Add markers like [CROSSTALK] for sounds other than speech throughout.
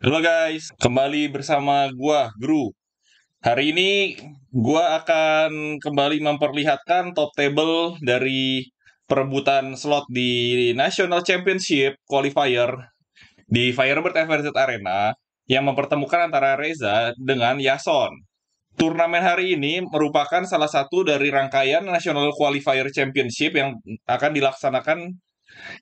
Halo guys, kembali bersama gua Gru. Hari ini gua akan kembali memperlihatkan top table dari perebutan slot di National Championship Qualifier di Firebird FRZ Arena yang mempertemukan antara Reza dengan Yason. Turnamen hari ini merupakan salah satu dari rangkaian National Qualifier Championship yang akan dilaksanakan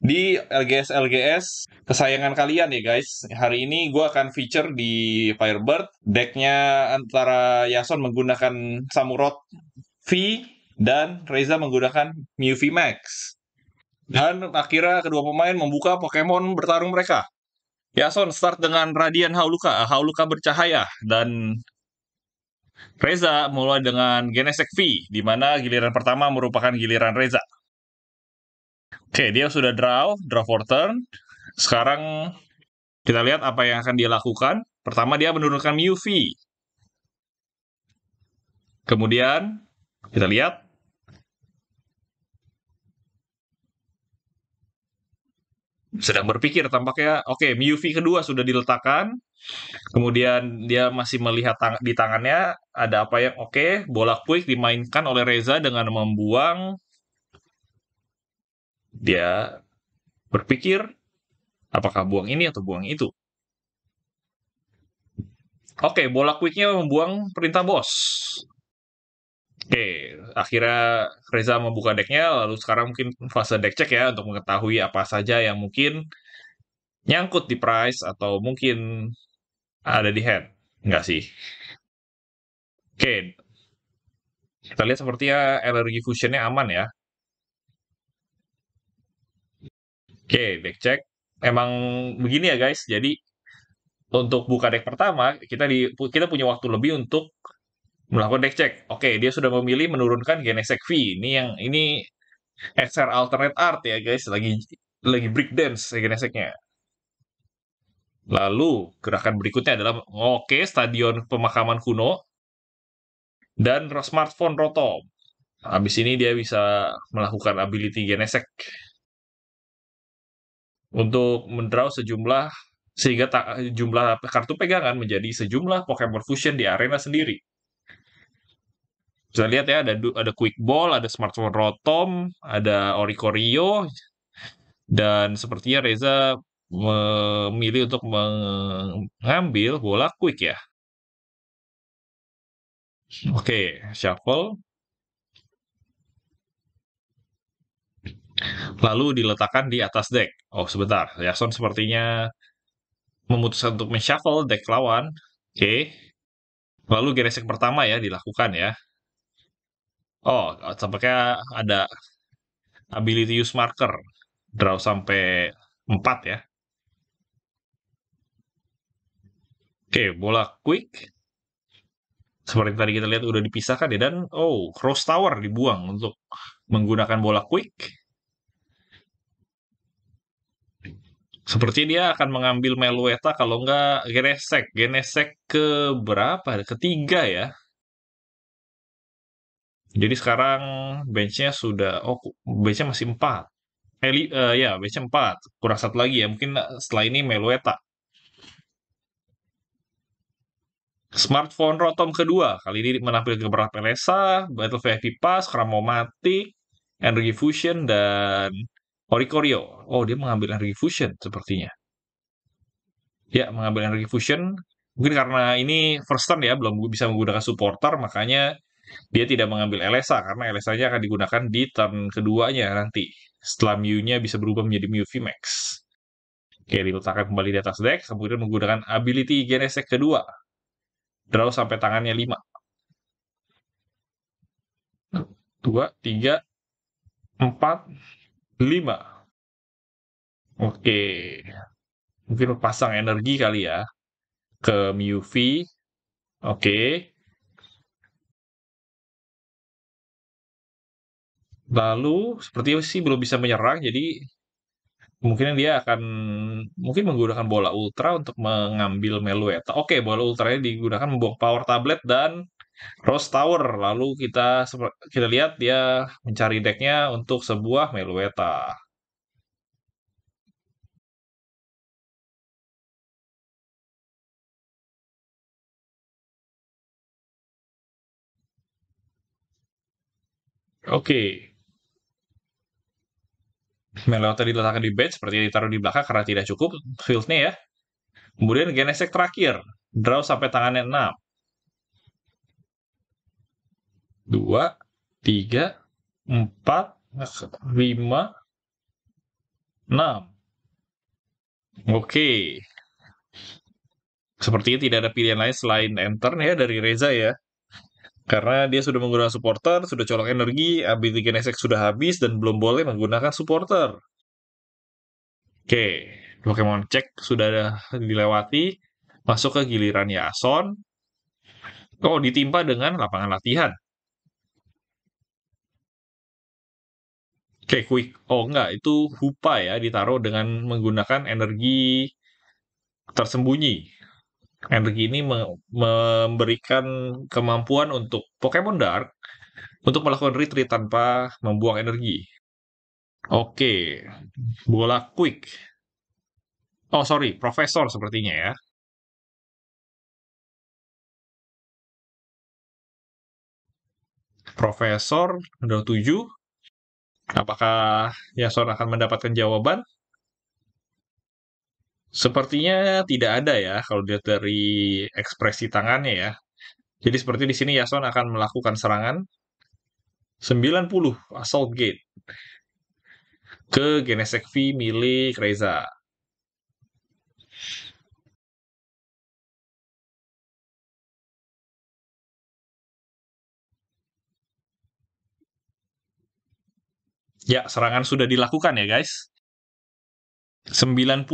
di LGS LGS kesayangan kalian ya guys. Hari ini gue akan feature di Firebird decknya antara Yason menggunakan Samurot V dan Reza menggunakan Mew V Max. Dan akhirnya kedua pemain membuka Pokemon bertarung mereka. Yason start dengan Radian Hauluka, Hauluka bercahaya dan Reza mulai dengan Genesek V, di mana giliran pertama merupakan giliran Reza. Oke, okay, dia sudah draw, draw for turn. Sekarang kita lihat apa yang akan dia lakukan. Pertama dia menurunkan Miufi. Kemudian kita lihat sedang berpikir tampaknya oke okay, Miufi kedua sudah diletakkan kemudian dia masih melihat tang di tangannya ada apa yang oke okay, bola quick dimainkan oleh Reza dengan membuang dia berpikir, apakah buang ini atau buang itu? Oke, okay, bola quicknya membuang perintah bos. Oke, okay, akhirnya Reza membuka decknya, lalu sekarang mungkin fase deck check ya, untuk mengetahui apa saja yang mungkin nyangkut di price atau mungkin ada di head. Enggak sih. Oke, okay. kita lihat sepertinya energi fusionnya aman ya. Oke, back check. Emang begini ya guys, jadi untuk buka deck pertama, kita di kita punya waktu lebih untuk melakukan deck check. Oke, dia sudah memilih menurunkan Genesect V. Ini yang ini XR Alternate Art ya guys, lagi lagi break dance ya Geneseknya. Lalu gerakan berikutnya adalah oke Stadion Pemakaman Kuno dan Smartphone Rotom. Habis ini dia bisa melakukan ability Genesect untuk mendraw sejumlah sehingga jumlah kartu pegangan menjadi sejumlah Pokemon Fusion di arena sendiri. Bisa lihat ya ada ada Quick Ball, ada Smartphone Rotom, ada Oricorio dan sepertinya Reza memilih untuk mengambil bola Quick ya. Oke, okay, shuffle. lalu diletakkan di atas deck. Oh, sebentar. Yason sepertinya memutuskan untuk men-shuffle deck lawan. Oke. Okay. Lalu geresek pertama ya dilakukan ya. Oh, tampaknya ada ability use marker. Draw sampai 4 ya. Oke, okay, bola quick. Seperti tadi kita lihat udah dipisahkan ya. Dan, oh, cross tower dibuang untuk menggunakan bola quick. Seperti dia akan mengambil Melueta kalau nggak Genesek. Genesek ke berapa? Ketiga ya. Jadi sekarang benchnya sudah, oh benchnya masih empat. Eli, uh, ya benchnya empat. Kurang satu lagi ya, mungkin setelah ini Melueta. Smartphone Rotom kedua, kali ini menampilkan Berapa Lesa, Battle VIP Pass, Kramomatic, Energy Fusion, dan Horikorio. Oh, dia mengambil energi fusion sepertinya. Ya, mengambil energi fusion. Mungkin karena ini first turn ya, belum bisa menggunakan supporter, makanya dia tidak mengambil LSA, karena LSA-nya akan digunakan di turn keduanya nanti. Setelah Mew-nya bisa berubah menjadi Mew VMAX. Oke, diletakkan kembali di atas deck, kemudian menggunakan ability Genesec kedua. Draw sampai tangannya 5. 2, 3, 4, 5. Oke. Mungkin pasang energi kali ya. Ke Miuvi. Oke. Lalu, seperti sih belum bisa menyerang, jadi kemungkinan dia akan mungkin menggunakan bola ultra untuk mengambil Melueta. Oke, bola ultranya digunakan membuang power tablet dan Rose Tower. Lalu kita kita lihat dia mencari decknya untuk sebuah Melueta. Oke. Okay. Melueta diletakkan di bench, seperti ditaruh di belakang karena tidak cukup fieldnya ya. Kemudian genesek terakhir, draw sampai tangannya 6 dua, tiga, empat, lima, enam. Oke. Sepertinya tidak ada pilihan lain selain enter ya dari Reza ya. Karena dia sudah menggunakan supporter, sudah colok energi, ability Genesek sudah habis, dan belum boleh menggunakan supporter. Oke, Pokemon cek sudah dilewati, masuk ke gilirannya Ason. Oh, ditimpa dengan lapangan latihan. Kayak quick, oh enggak, itu hupa ya, ditaruh dengan menggunakan energi tersembunyi. Energi ini me memberikan kemampuan untuk Pokemon Dark untuk melakukan retreat tanpa membuang energi. Oke, bola quick. Oh sorry, profesor sepertinya ya. Profesor, udah 7. Apakah Yason akan mendapatkan jawaban? Sepertinya tidak ada ya kalau dilihat dari ekspresi tangannya ya. Jadi seperti di sini Yason akan melakukan serangan 90 Assault Gate ke Genesek V milik Reza. Ya, serangan sudah dilakukan ya, guys. 90.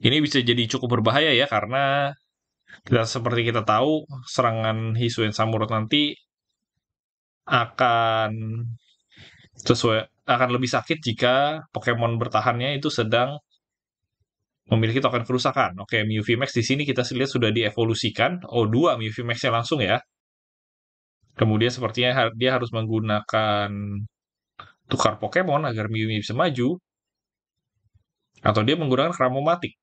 Ini bisa jadi cukup berbahaya ya, karena kita seperti kita tahu, serangan Hisuen Samurot nanti akan sesuai akan lebih sakit jika Pokemon bertahannya itu sedang memiliki token kerusakan. Oke, Mew di sini kita lihat sudah dievolusikan. Oh, dua Mew nya langsung ya. Kemudian sepertinya dia harus menggunakan tukar Pokemon agar Mew bisa maju. Atau dia menggunakan Kramomatic.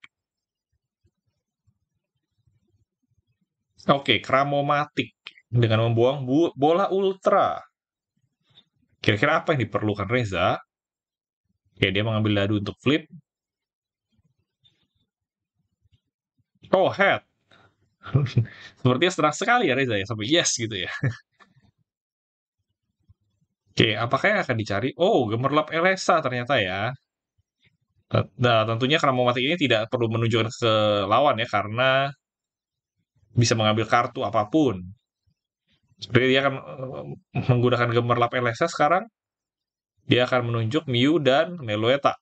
Oke, okay, Kramomatic. Dengan membuang bola Ultra. Kira-kira apa yang diperlukan Reza? Ya, dia mengambil dadu untuk flip. Oh, head. [LAUGHS] Sepertinya senang sekali ya Reza ya. Sampai yes gitu ya. [LAUGHS] Oke, apakah yang akan dicari? Oh, gemerlap Elesa ternyata ya. Nah, tentunya karena mematik ini tidak perlu menunjukkan ke lawan ya, karena bisa mengambil kartu apapun. Seperti dia akan eh, menggunakan gemerlap Elesa sekarang, dia akan menunjuk Miu dan Meloeta.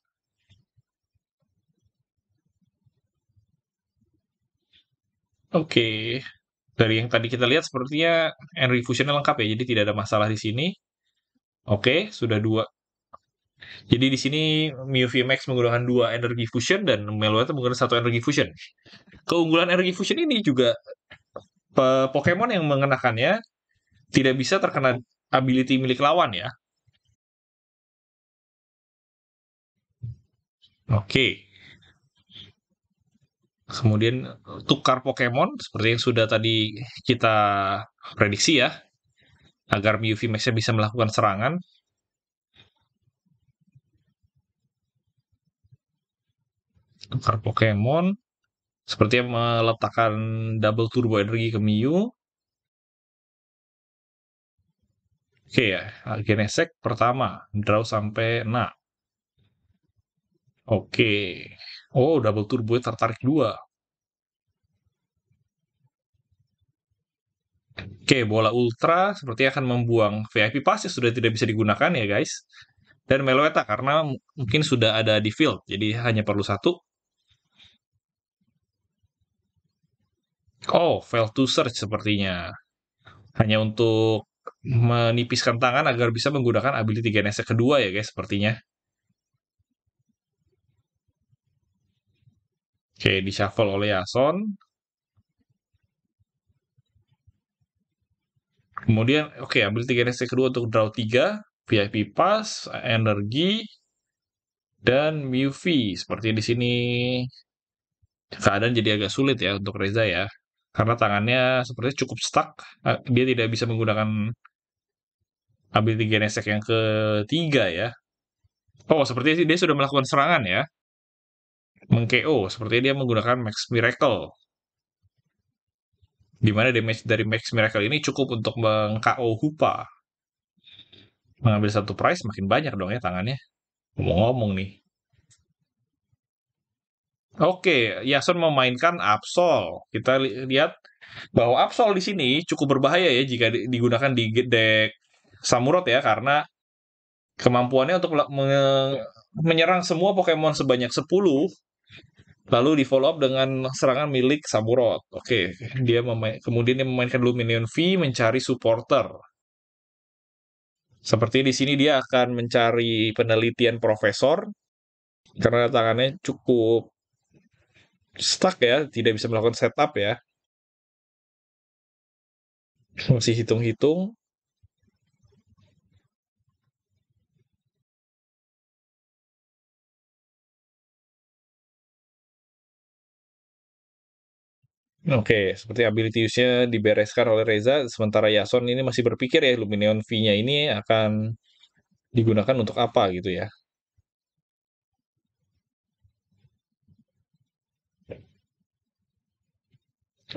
Oke, dari yang tadi kita lihat sepertinya Enry Fusionnya lengkap ya, jadi tidak ada masalah di sini. Oke, sudah dua. Jadi di sini Miu VMAX menggunakan dua energi fusion dan Meloetta menggunakan satu energi fusion. Keunggulan energi fusion ini juga Pokemon yang mengenakannya tidak bisa terkena ability milik lawan ya. Oke. Kemudian tukar Pokemon seperti yang sudah tadi kita prediksi ya agar UV Max bisa melakukan serangan. Tukar Pokemon. Sepertinya meletakkan double turbo energi ke Miu. Oke ya, Genesek pertama, draw sampai Na. Oke. Oh, double turbo tertarik dua. Oke, bola ultra sepertinya akan membuang VIP pass yang sudah tidak bisa digunakan ya guys. Dan Meloeta karena mungkin sudah ada di field, jadi hanya perlu satu. Oh, fail to search sepertinya. Hanya untuk menipiskan tangan agar bisa menggunakan ability genese kedua ya guys, sepertinya. Oke, di shuffle oleh Yason. Kemudian oke okay, tiga generasi kedua untuk draw 3, VIP pass, energi dan MUV. Seperti di sini keadaan jadi agak sulit ya untuk Reza ya. Karena tangannya seperti cukup stuck. Eh, dia tidak bisa menggunakan ambil tiga Genesek yang ketiga ya. Oh, sepertinya dia sudah melakukan serangan ya. Meng-KO, sepertinya dia menggunakan Max Miracle. Dimana damage dari Max Miracle ini cukup untuk meng-KO Hupa. Mengambil satu price makin banyak dong ya tangannya. Ngomong-ngomong nih. Oke, Yason memainkan Absol. Kita li lihat bahwa Absol di sini cukup berbahaya ya jika di digunakan di deck Samurot ya karena kemampuannya untuk me menyerang semua Pokemon sebanyak 10 Lalu di follow up dengan serangan milik Samurot. Oke, okay. dia memain, kemudian dia memainkan Luminion V mencari supporter. Seperti di sini dia akan mencari penelitian profesor karena tangannya cukup stuck ya, tidak bisa melakukan setup ya. Masih hitung-hitung. Oke, seperti ability use-nya dibereskan oleh Reza, sementara Yason ini masih berpikir ya Lumineon V-nya ini akan digunakan untuk apa gitu ya.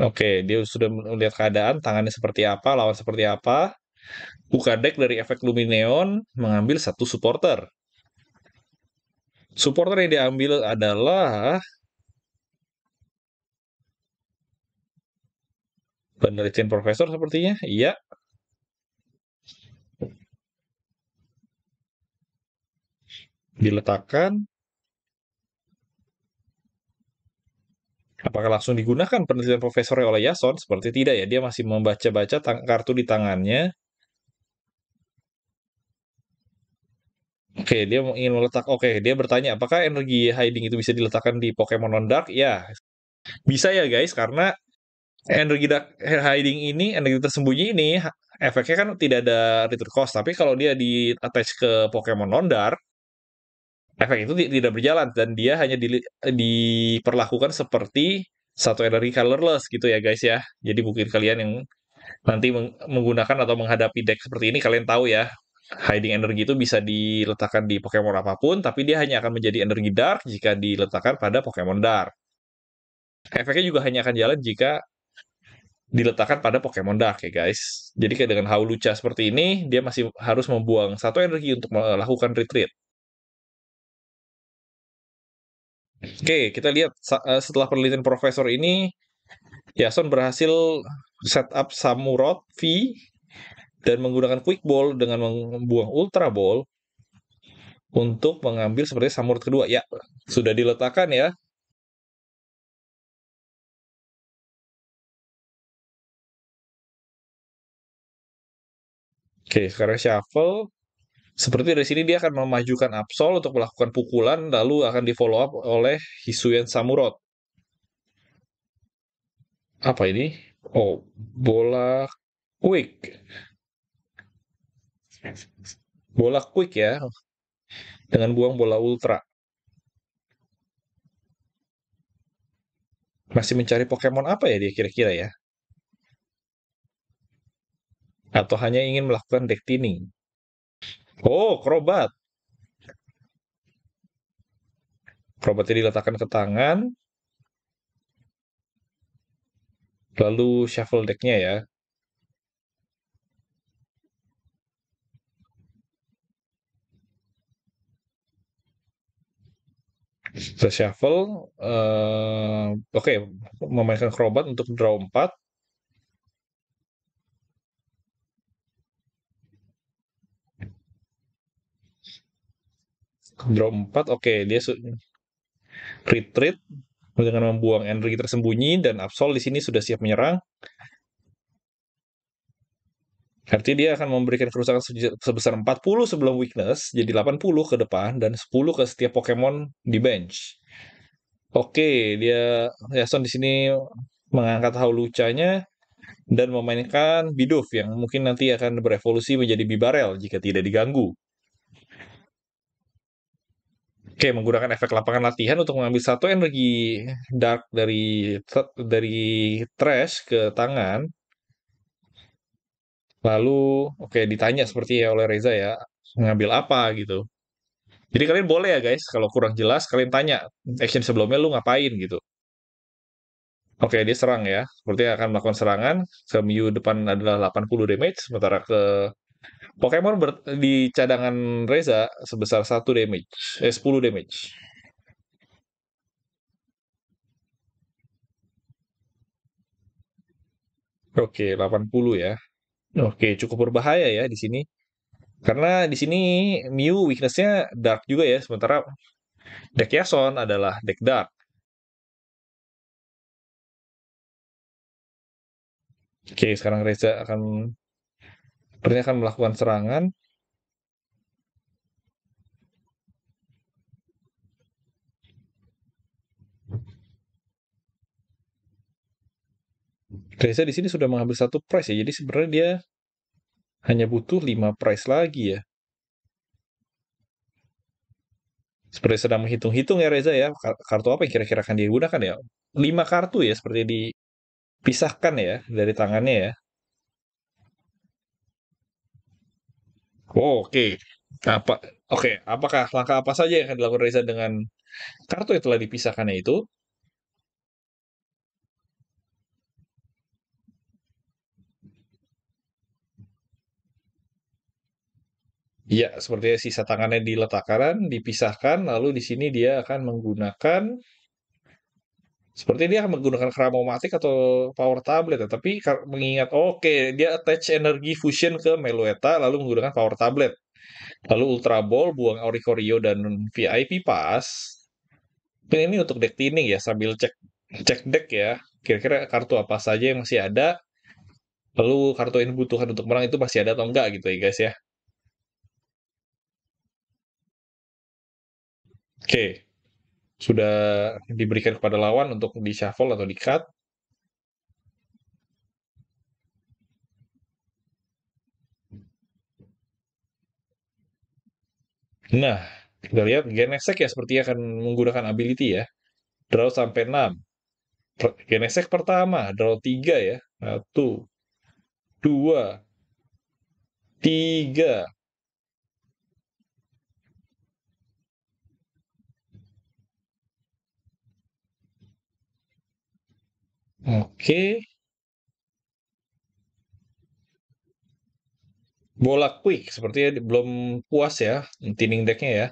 Oke, dia sudah melihat keadaan, tangannya seperti apa, lawan seperti apa. Buka deck dari efek Lumineon mengambil satu supporter. Supporter yang diambil adalah Penelitian profesor sepertinya, iya. Diletakkan. Apakah langsung digunakan penelitian profesornya oleh Yason? Seperti tidak ya, dia masih membaca-baca kartu di tangannya. Oke, okay, dia ingin meletak. Oke, okay, dia bertanya apakah energi hiding itu bisa diletakkan di Pokemon Non Dark? Ya, bisa ya guys, karena energi dark hiding ini, energi tersembunyi ini efeknya kan tidak ada return cost, tapi kalau dia di attach ke Pokemon non dark efek itu tidak berjalan dan dia hanya di, diperlakukan seperti satu energi colorless gitu ya guys ya. Jadi mungkin kalian yang nanti menggunakan atau menghadapi deck seperti ini kalian tahu ya hiding energi itu bisa diletakkan di Pokemon apapun, tapi dia hanya akan menjadi energi dark jika diletakkan pada Pokemon dark. Efeknya juga hanya akan jalan jika diletakkan pada Pokemon Dark ya guys. Jadi kayak dengan Hawlucha seperti ini, dia masih harus membuang satu energi untuk melakukan retreat. Oke, kita lihat eh, setelah penelitian profesor ini, Yason berhasil setup Samurot V dan menggunakan Quick Ball dengan membuang Ultra Ball untuk mengambil seperti Samurot kedua. Ya, sudah diletakkan ya Oke, karena shuffle. Seperti dari sini dia akan memajukan Absol untuk melakukan pukulan, lalu akan di follow up oleh Hisuian Samurot. Apa ini? Oh, bola quick. Bola quick ya. Dengan buang bola ultra. Masih mencari Pokemon apa ya dia kira-kira ya? atau hanya ingin melakukan deck Oh, krobat. Krobatnya diletakkan ke tangan. Lalu shuffle decknya ya. Kita shuffle. Uh, Oke, okay. memainkan krobat untuk draw 4. draw 4 oke okay, dia retreat dengan membuang energi tersembunyi dan Absol di sini sudah siap menyerang. Artinya dia akan memberikan kerusakan sebesar 40 sebelum weakness, jadi 80 ke depan dan 10 ke setiap Pokemon di bench. Oke, dia Yason di sini mengangkat Hawlucha-nya dan memainkan Bidoof yang mungkin nanti akan berevolusi menjadi Bibarel jika tidak diganggu. Oke, menggunakan efek lapangan latihan untuk mengambil satu energi dark dari dari trash ke tangan. Lalu, oke ditanya seperti ya oleh Reza ya, mengambil apa gitu. Jadi kalian boleh ya guys, kalau kurang jelas kalian tanya action sebelumnya lu ngapain gitu. Oke, dia serang ya. Seperti akan melakukan serangan. Ke Miu depan adalah 80 damage, sementara ke Pokemon ber di cadangan Reza sebesar satu damage, eh 10 damage. Oke, 80 ya. Oke, cukup berbahaya ya di sini. Karena di sini Mew weakness-nya dark juga ya, sementara deck Yason adalah deck dark. Oke, sekarang Reza akan Berarti akan melakukan serangan. Reza di sini sudah mengambil satu price ya, jadi sebenarnya dia hanya butuh 5 price lagi ya. Seperti sedang menghitung-hitung ya Reza ya, kartu apa yang kira-kira akan dia ya. 5 kartu ya, seperti dipisahkan ya dari tangannya ya. Oh, oke. Apa oke, apakah langkah apa saja yang akan dilakukan Reza dengan kartu yang telah dipisahkannya itu? Ya, sepertinya sisa tangannya diletakkan, dipisahkan, lalu di sini dia akan menggunakan seperti dia menggunakan kramomatik atau Power Tablet, ya. tapi mengingat oke okay, dia attach energi fusion ke Melueta lalu menggunakan Power Tablet. Lalu Ultra Ball buang oricorio dan VIP Pass. Ini untuk deck thinning ya sambil cek cek deck ya. Kira-kira kartu apa saja yang masih ada. Lalu kartu ini butuhkan untuk menang itu masih ada atau enggak gitu ya guys ya. Oke. Okay sudah diberikan kepada lawan untuk di shuffle atau di cut. Nah, kita lihat Genesek ya seperti akan menggunakan ability ya. Draw sampai 6. Genesek pertama, draw 3 ya. 1, 2, 3, Oke. Bola quick sepertinya belum puas ya tining decknya ya.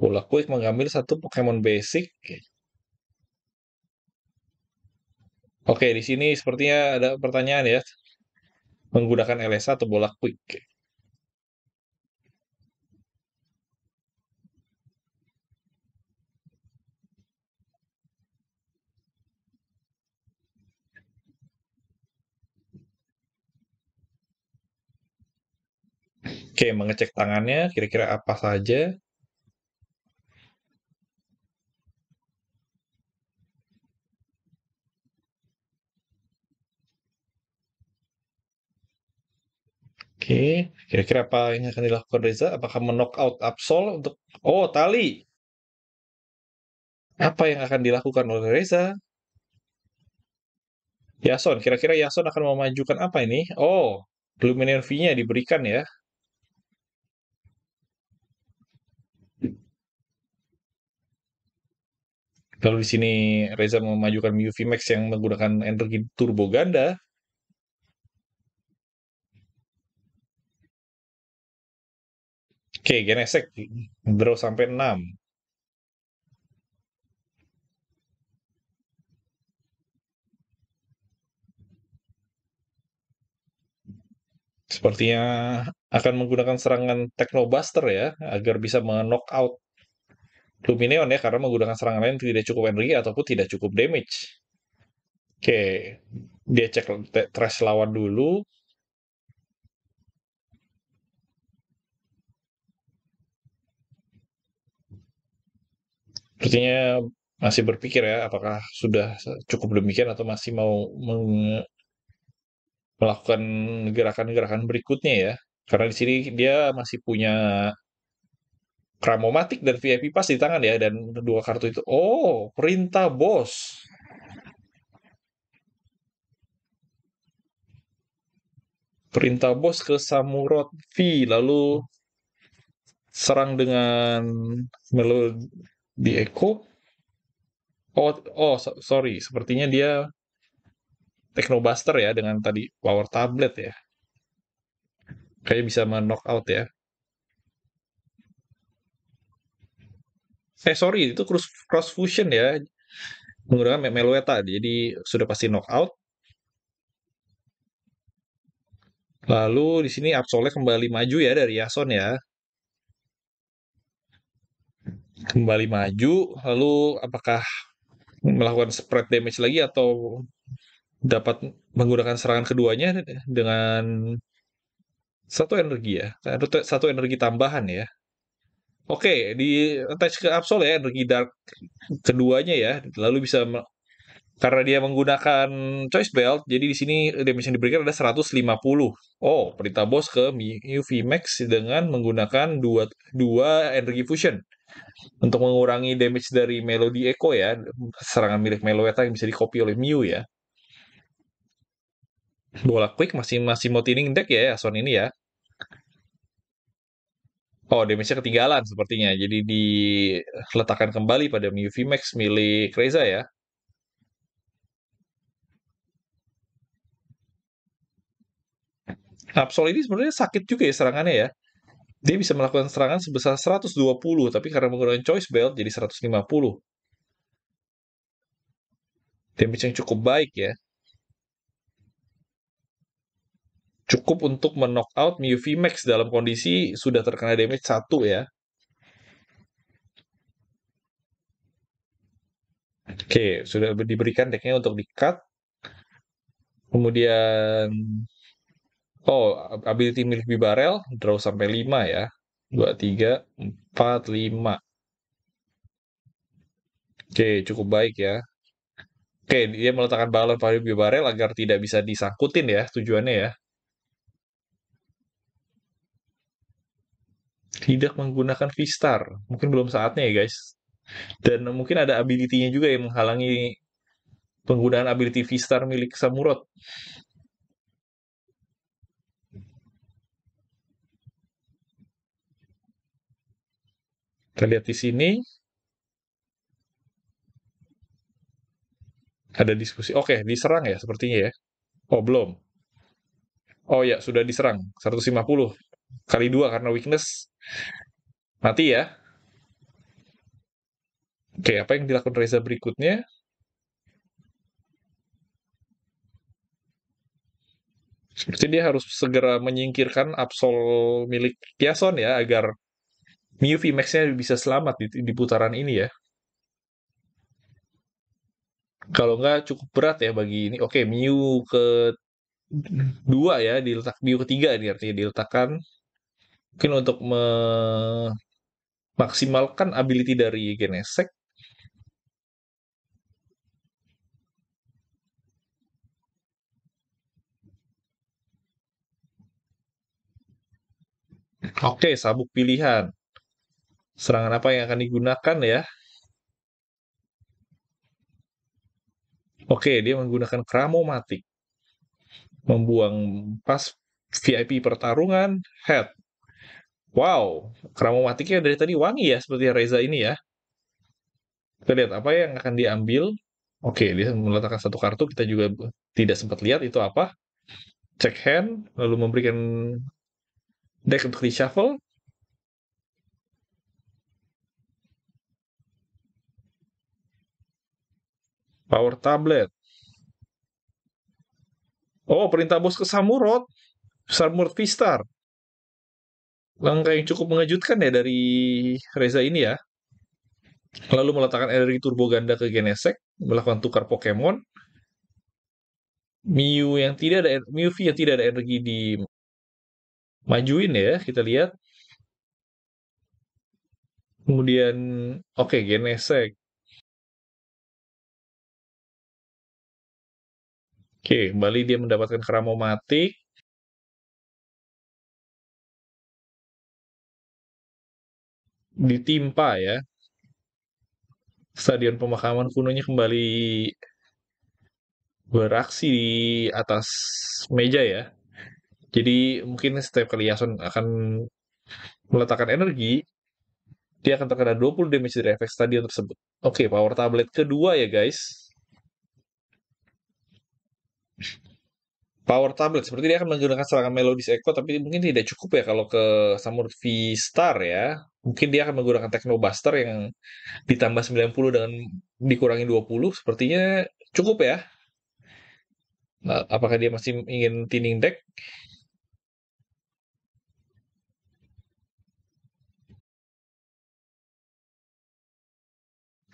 Bola quick mengambil satu Pokemon basic. Oke, di sini sepertinya ada pertanyaan ya. Menggunakan LSA atau bola quick. Oke, mengecek tangannya kira-kira apa saja. Oke, kira-kira apa yang akan dilakukan Reza? Apakah menok out Absol untuk Oh, tali. Apa yang akan dilakukan oleh Reza? Yason, kira-kira Yason akan memajukan apa ini? Oh, Luminion V-nya diberikan ya. Kalau di sini Reza memajukan UV Max yang menggunakan energi turbo ganda. Oke, Genesek draw sampai 6. Sepertinya akan menggunakan serangan Technobuster ya, agar bisa knock out Lumineon ya karena menggunakan serangan lain tidak cukup energi ataupun tidak cukup damage. Oke, dia cek trash lawan dulu. Sepertinya masih berpikir ya, apakah sudah cukup demikian atau masih mau melakukan gerakan-gerakan berikutnya ya. Karena di sini dia masih punya Kramomatik dan VIP pasti di tangan ya dan dua kartu itu. Oh, perintah bos. Perintah bos ke Samurot V lalu serang dengan melodi Echo. Oh, oh sorry, sepertinya dia teknobuster ya dengan tadi power tablet ya. Kayaknya bisa men-knock out ya. eh sorry itu cross cross fusion ya menggunakan Melueta jadi sudah pasti knockout lalu di sini absolute kembali maju ya dari Yason ya kembali maju lalu apakah melakukan spread damage lagi atau dapat menggunakan serangan keduanya dengan satu energi ya satu energi tambahan ya Oke, di attach ke Absol ya energi dark keduanya ya. Lalu bisa karena dia menggunakan choice belt, jadi di sini damage yang diberikan ada 150. Oh, perintah bos ke UV Max dengan menggunakan dua dua energy fusion untuk mengurangi damage dari Melody Echo ya, serangan milik Meloetta yang bisa di dikopi oleh Mew ya. Bola quick masih masih mau tining deck ya, Ason ya, ini ya. Oh, damage-nya ketinggalan sepertinya. Jadi diletakkan kembali pada New Vmax milik Reza ya. Absol ini sebenarnya sakit juga ya serangannya ya. Dia bisa melakukan serangan sebesar 120, tapi karena menggunakan choice belt jadi 150. Damage yang cukup baik ya. cukup untuk out Miyufi Max dalam kondisi sudah terkena damage satu ya. Oke, okay, sudah diberikan deck-nya untuk di-cut. Kemudian, oh, ability milik Bibarel, draw sampai 5 ya. 2, 3, 4, 5. Oke, okay, cukup baik ya. Oke, okay, dia meletakkan balon pada Bibarel agar tidak bisa disangkutin ya tujuannya ya. tidak menggunakan V-Star. Mungkin belum saatnya ya guys. Dan mungkin ada ability-nya juga yang menghalangi penggunaan ability V-Star milik Samurot. Kita lihat di sini. Ada diskusi. Oke, diserang ya sepertinya ya. Oh, belum. Oh ya, sudah diserang. 150 kali dua karena weakness. mati ya. Oke, apa yang dilakukan Reza berikutnya? Seperti dia harus segera menyingkirkan Absol milik Piason ya, agar Miu VMAX-nya bisa selamat di, di putaran ini ya. Kalau nggak cukup berat ya bagi ini. Oke, Miu ke dua ya, diletak Miu ketiga ini artinya diletakkan mungkin untuk memaksimalkan ability dari Genesect Oke, sabuk pilihan. Serangan apa yang akan digunakan ya? Oke, dia menggunakan kramomatik. Membuang pas VIP pertarungan, head. Wow, Kramomatiknya dari tadi wangi ya, seperti Reza ini ya. Kita lihat apa yang akan diambil. Oke, dia meletakkan satu kartu, kita juga tidak sempat lihat itu apa. Check hand, lalu memberikan deck untuk reshuffle. Power tablet. Oh, perintah bos ke Samurot. Samurot v langkah yang cukup mengejutkan ya dari Reza ini ya. Lalu meletakkan energi turbo ganda ke Genesect, melakukan tukar Pokemon. Mew yang tidak ada Mew yang tidak ada energi di majuin ya, kita lihat. Kemudian oke okay, Genesect. Oke, okay, kembali dia mendapatkan Kramomatic. ditimpa ya. Stadion pemakaman kunonya kembali beraksi di atas meja ya. Jadi mungkin setiap kali Yason akan meletakkan energi, dia akan terkena 20 damage dari efek stadion tersebut. Oke, okay, power tablet kedua ya guys power tablet. Seperti dia akan menggunakan serangan Melodis Echo, tapi mungkin tidak cukup ya kalau ke Samur V Star ya. Mungkin dia akan menggunakan Techno Buster yang ditambah 90 dengan dikurangi 20, sepertinya cukup ya. Nah, apakah dia masih ingin tining deck?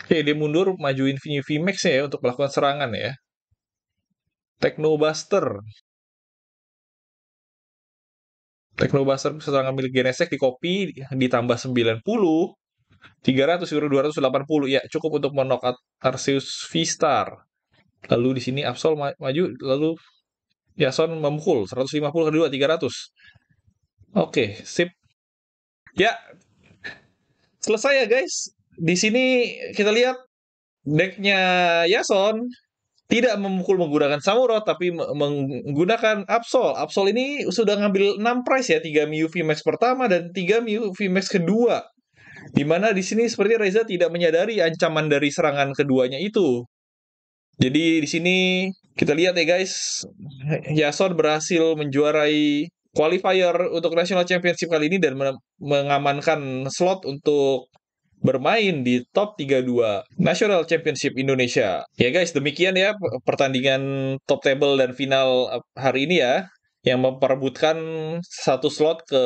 Oke, dia mundur majuin VMAX ya untuk melakukan serangan ya. Techno Buster. Technobuster serangan milik Genesek di kopi ditambah 90 300 euro 280 ya cukup untuk menokat Arceus V-Star. Lalu di sini Absol ma maju lalu Yason memukul 150 kedua 300. Oke, sip. Ya. Selesai ya guys. Di sini kita lihat decknya Yason tidak memukul menggunakan Samuro tapi menggunakan Absol. Absol ini sudah ngambil 6 price ya, 3 Miu VMAX pertama dan 3 Miu VMAX kedua. Dimana di sini seperti Reza tidak menyadari ancaman dari serangan keduanya itu. Jadi di sini kita lihat ya guys, Yason berhasil menjuarai qualifier untuk National Championship kali ini dan mengamankan slot untuk bermain di top 32 National Championship Indonesia. Ya guys, demikian ya pertandingan top table dan final hari ini ya yang memperebutkan satu slot ke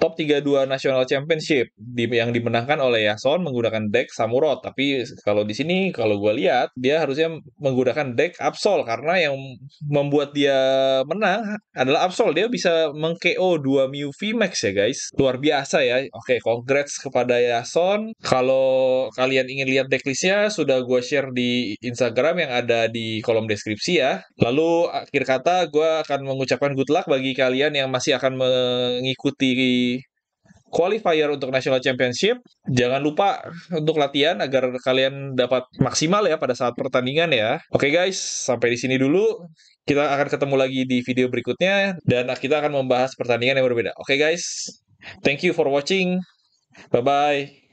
top 32 National Championship di, yang dimenangkan oleh Yason menggunakan deck Samurot. Tapi kalau di sini kalau gue lihat dia harusnya menggunakan deck Absol karena yang membuat dia menang adalah Absol. Dia bisa meng dua 2 Mew VMAX ya guys. Luar biasa ya. Oke, congrats kepada Yason. Kalau kalian ingin lihat decklistnya sudah gue share di Instagram yang ada di kolom deskripsi ya. Lalu akhir kata gue akan mengucapkan good good luck bagi kalian yang masih akan mengikuti qualifier untuk National Championship. Jangan lupa untuk latihan agar kalian dapat maksimal ya pada saat pertandingan ya. Oke okay guys, sampai di sini dulu. Kita akan ketemu lagi di video berikutnya dan kita akan membahas pertandingan yang berbeda. Oke okay guys, thank you for watching. Bye bye.